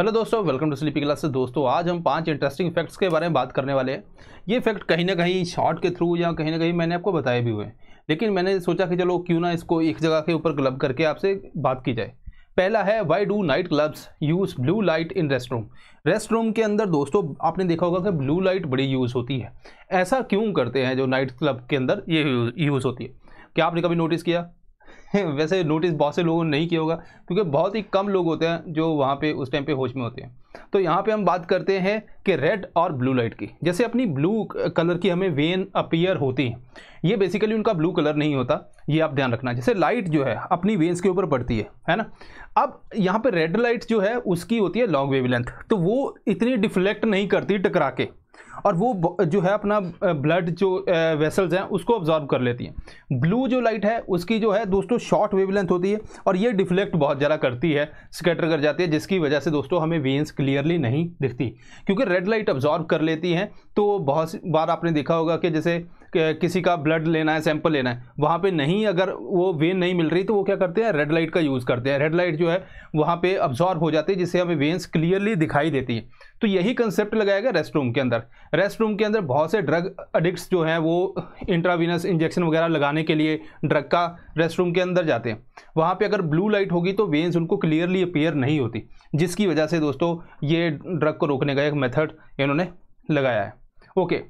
Hello दोस्तों welcome to sleepy class दोस्तों आज हम पांच इंटरेस्टिंग फैक्ट्स के बारे में बात करने वाले हैं ये फैक्ट कहीं ना कहीं शॉर्ट के थ्रू या कहीं ना कहीं मैंने आपको बताए भी हुए हैं लेकिन मैंने सोचा कि चलो क्यों ना इसको एक जगह के ऊपर क्लब करके आपसे बात की जाए पहला है why do night clubs use blue light in restroom restroom के अंदर दोस्तों आपने देखा होगा कि ब्लू लाइट बड़ी यूज़ होती है ऐसा क्यों करते हैं जो नाइट क्लब के अंदर ये यूज़ होती है क्या आपने कभी नोटिस किया वैसे नोटिस बहुत से लोगों ने नहीं किया होगा क्योंकि बहुत ही कम लोग होते हैं जो वहाँ पे उस टाइम पे होश में होते हैं तो यहाँ पे हम बात करते हैं कि रेड और ब्लू लाइट की जैसे अपनी ब्लू कलर की हमें वेन अपीयर होती है ये बेसिकली उनका ब्लू कलर नहीं होता ये आप ध्यान रखना जैसे लाइट जो है अपनी वेन्स के ऊपर पड़ती है है ना अब यहाँ पर रेड लाइट जो है उसकी होती है लॉन्ग वेव तो वो इतनी डिफ्लेक्ट नहीं करती टकरा के और वो जो है अपना ब्लड जो वेसल्स हैं उसको ऑब्जॉर्व कर लेती हैं ब्लू जो लाइट है उसकी जो है दोस्तों शॉर्ट वेवलेंथ होती है और ये डिफ्लेक्ट बहुत ज़्यादा करती है स्कैटर कर जाती है जिसकी वजह से दोस्तों हमें वेंस क्लियरली नहीं दिखती क्योंकि रेड लाइट ऑब्जॉर्व कर लेती हैं तो बहुत बार आपने देखा होगा कि जैसे किसी का ब्लड लेना है सैंपल लेना है वहाँ पे नहीं अगर वो वेन नहीं मिल रही तो वो क्या करते हैं रेड लाइट का यूज़ करते हैं रेड लाइट जो है वहाँ पे अब्जॉर्ब हो जाती है जिससे हमें वेन्स क्लियरली दिखाई देती है तो यही कंसेप्ट लगाया गया रेस्ट रूम के अंदर रेस्ट रूम के अंदर बहुत से ड्रग एडिक्ट जो हैं वो इंट्रावीनस इंजेक्शन वगैरह लगाने के लिए ड्रग का रेस्ट रूम के अंदर जाते हैं वहाँ पर अगर ब्लू लाइट होगी तो वेन्स उनको क्लियरली अपेयर नहीं होती जिसकी वजह से दोस्तों ये ड्रग को रोकने का एक मेथड इन्होंने लगाया है ओके okay.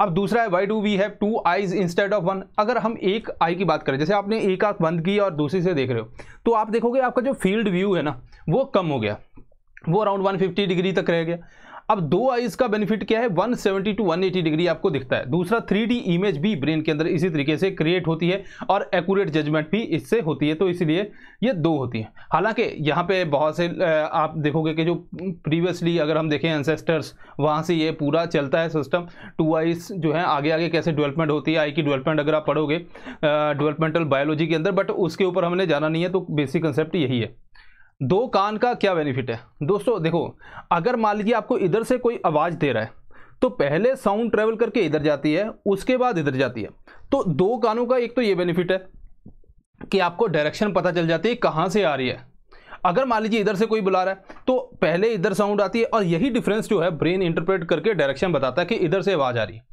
अब दूसरा है why do we have two eyes instead of one अगर हम एक आई की बात करें जैसे आपने एक आंख बंद की और दूसरी से देख रहे हो तो आप देखोगे आपका जो फील्ड व्यू है ना वो कम हो गया वो अराउंड 150 डिग्री तक रह गया अब दो आईज का बेनिफिट क्या है 170 टू 180 डिग्री आपको दिखता है दूसरा 3D इमेज भी ब्रेन के अंदर इसी तरीके से क्रिएट होती है और एक्यूरेट जजमेंट भी इससे होती है तो इसलिए ये दो होती है हालांकि यहाँ पे बहुत से आप देखोगे कि जो प्रीवियसली अगर हम देखें एंसेस्टर्स वहाँ से ये पूरा चलता है सिस्टम टू आईज जो है आगे आगे कैसे डेवलपमेंट होती है आई की डेवलपमेंट अगर आप पढ़ोगे डेवलपमेंटल बायोलॉजी के अंदर बट उसके ऊपर हमने जाना नहीं है तो बेसिक कंसेप्ट यही है दो कान का क्या बेनिफिट है दोस्तों देखो अगर मान लीजिए आपको इधर से कोई आवाज़ दे रहा है तो पहले साउंड ट्रेवल करके इधर जाती है उसके बाद इधर जाती है तो दो कानों का एक तो ये बेनिफिट है कि आपको डायरेक्शन पता चल जाती है कहाँ से आ रही है अगर मान लीजिए इधर से कोई बुला रहा है तो पहले इधर साउंड आती है और यही डिफरेंस जो है ब्रेन इंटरप्रेट करके डायरेक्शन बताता है कि इधर से आवाज़ आ रही है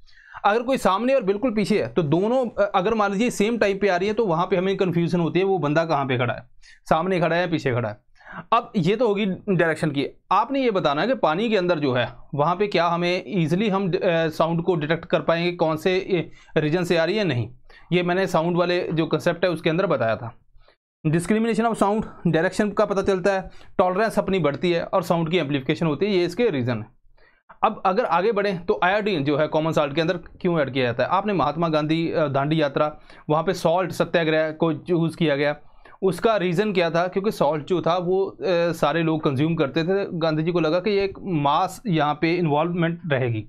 अगर कोई सामने और बिल्कुल पीछे है तो दोनों अगर मान लीजिए सेम टाइप पे आ रही है तो वहाँ पे हमें कन्फ्यूजन होती है वो बंदा कहाँ पे खड़ा है सामने खड़ा है पीछे खड़ा है अब ये तो होगी डायरेक्शन की आपने ये बताना है कि पानी के अंदर जो है वहाँ पे क्या हमें ईजिली हम साउंड को डिटेक्ट कर पाएंगे कौन से रीजन से आ रही है नहीं ये मैंने साउंड वाले जो कंसेप्ट है उसके अंदर बताया था डिस्क्रिमिनेशन ऑफ साउंड डायरेक्शन का पता चलता है टॉलरेंस अपनी बढ़ती है और साउंड की एम्पलीफिकेशन होती है ये इसके रीज़न है अब अगर आगे बढ़ें तो आयोडीन जो है कॉमन साल्ट के अंदर क्यों ऐड किया जाता है आपने महात्मा गांधी दांडी यात्रा वहाँ पे सॉल्ट सत्याग्रह को यूज़ किया गया उसका रीज़न क्या था क्योंकि सॉल्ट जो था वो ए, सारे लोग कंज्यूम करते थे गांधी जी को लगा कि ये एक मास यहाँ पे इन्वॉल्वमेंट रहेगी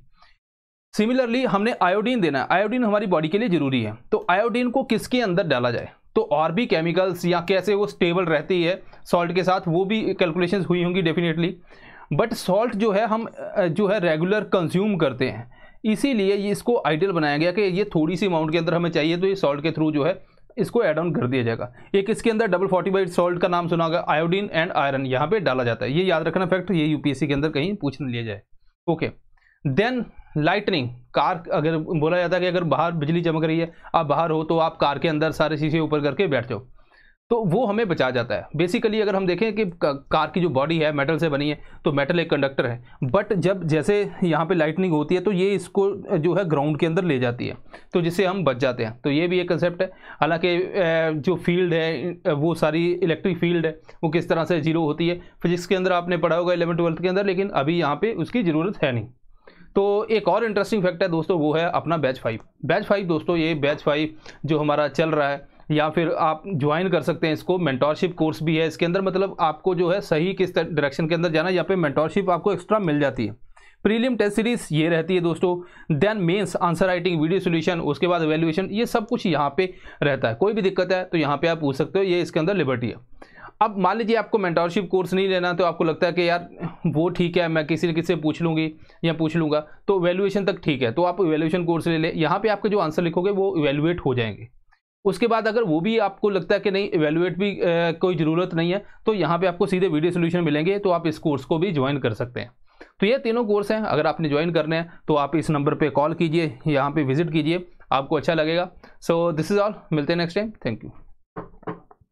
सिमिलरली हमने आयोडीन देना है आयोडीन हमारी बॉडी के लिए ज़रूरी है तो आयोडीन को किसके अंदर डाला जाए तो और भी केमिकल्स या कैसे वो स्टेबल रहती है सॉल्ट के साथ वो भी कैलकुलेशन हुई होंगी डेफिनेटली बट सॉल्ट जो है हम जो है रेगुलर कंज्यूम करते हैं इसीलिए ये इसको आइडियल बनाया गया कि ये थोड़ी सी अमाउंट के अंदर हमें चाहिए तो ये सॉल्ट के थ्रू जो है इसको एड ऑन कर दिया जाएगा एक इसके अंदर डबल फोर्टी बाई सॉल्ट का नाम सुना होगा आयोडीन एंड आयरन यहाँ पे डाला जाता है ये याद रखना फैक्ट ये यूपीएससी के अंदर कहीं पूछ लिया जाए ओके देन लाइटनिंग कार अगर बोला जाता है कि अगर बाहर बिजली चमक रही है आप बाहर हो तो आप कार के अंदर सारे शीशे ऊपर करके बैठ जाओ तो वो हमें बचा जाता है बेसिकली अगर हम देखें कि कार की जो बॉडी है मेटल से बनी है तो मेटल एक कंडक्टर है बट जब जैसे यहाँ पे लाइटनिंग होती है तो ये इसको जो है ग्राउंड के अंदर ले जाती है तो जिससे हम बच जाते हैं तो ये भी एक कंसेप्ट है हालांकि जो फील्ड है वो सारी इलेक्ट्रिक फील्ड है वो किस तरह से जीरो होती है फिजिक्स के अंदर आपने पढ़ा होगा इलेवन ट्वेल्थ के अंदर लेकिन अभी यहाँ पर उसकी ज़रूरत है नहीं तो एक और इंटरेस्टिंग फैक्ट है दोस्तों वो है अपना बैच फाइव बैच फाइव दोस्तों ये बैच फाइव जो हमारा चल रहा है या फिर आप ज्वाइन कर सकते हैं इसको मेंटोरशिप कोर्स भी है इसके अंदर मतलब आपको जो है सही किस डायरेक्शन के अंदर जाना यहाँ पे मेंटोरशिप आपको एक्स्ट्रा मिल जाती है प्रीलिम टेस्ट सीरीज ये रहती है दोस्तों then mains answer writing video solution उसके बाद एवेल्यूशन ये सब कुछ यहाँ पे रहता है कोई भी दिक्कत है तो यहाँ पे आप पूछ सकते हो ये इसके अंदर लिबर्टी है अब मान लीजिए आपको मेंटोरशिप कोर्स नहीं लेना तो आपको लगता है कि यार वो ठीक है मैं किसी न किसी से पूछ लूँगी या पूछ लूँगा तो वैल्यूएशन तक ठीक है तो आप वैल्यूएशन कोर्स ले लें यहाँ पर आपके जो आंसर लिखोगे वो इवेल्युएट हो जाएंगे उसके बाद अगर वो भी आपको लगता है कि नहीं एवेलुएट भी आ, कोई ज़रूरत नहीं है तो यहाँ पे आपको सीधे वीडियो सोल्यूशन मिलेंगे तो आप इस कोर्स को भी ज्वाइन कर सकते हैं तो ये तीनों कोर्स हैं अगर आपने ज्वाइन करने हैं तो आप इस नंबर पर कॉल कीजिए यहाँ पर विजिट कीजिए आपको अच्छा लगेगा सो दिस इज़ ऑल मिलते हैं नेक्स्ट टाइम थैंक यू